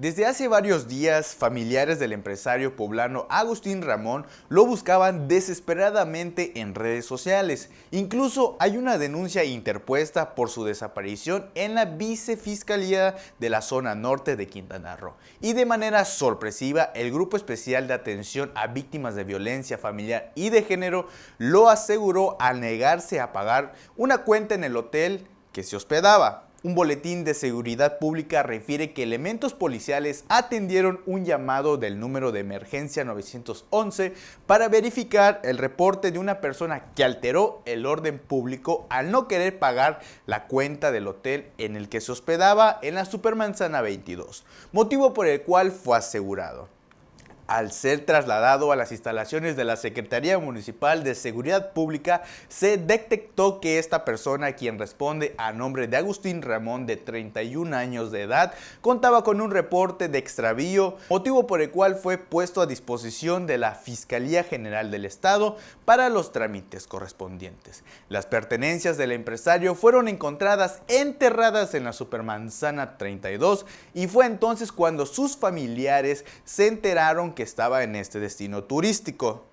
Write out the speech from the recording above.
Desde hace varios días, familiares del empresario poblano Agustín Ramón lo buscaban desesperadamente en redes sociales. Incluso hay una denuncia interpuesta por su desaparición en la vicefiscalía de la zona norte de Quintana Roo. Y de manera sorpresiva, el Grupo Especial de Atención a Víctimas de Violencia Familiar y de Género lo aseguró al negarse a pagar una cuenta en el hotel que se hospedaba. Un boletín de seguridad pública refiere que elementos policiales atendieron un llamado del número de emergencia 911 para verificar el reporte de una persona que alteró el orden público al no querer pagar la cuenta del hotel en el que se hospedaba en la Supermanzana 22, motivo por el cual fue asegurado al ser trasladado a las instalaciones de la Secretaría Municipal de Seguridad Pública, se detectó que esta persona, quien responde a nombre de Agustín Ramón, de 31 años de edad, contaba con un reporte de extravío, motivo por el cual fue puesto a disposición de la Fiscalía General del Estado para los trámites correspondientes. Las pertenencias del empresario fueron encontradas enterradas en la Supermanzana 32 y fue entonces cuando sus familiares se enteraron que que estaba en este destino turístico.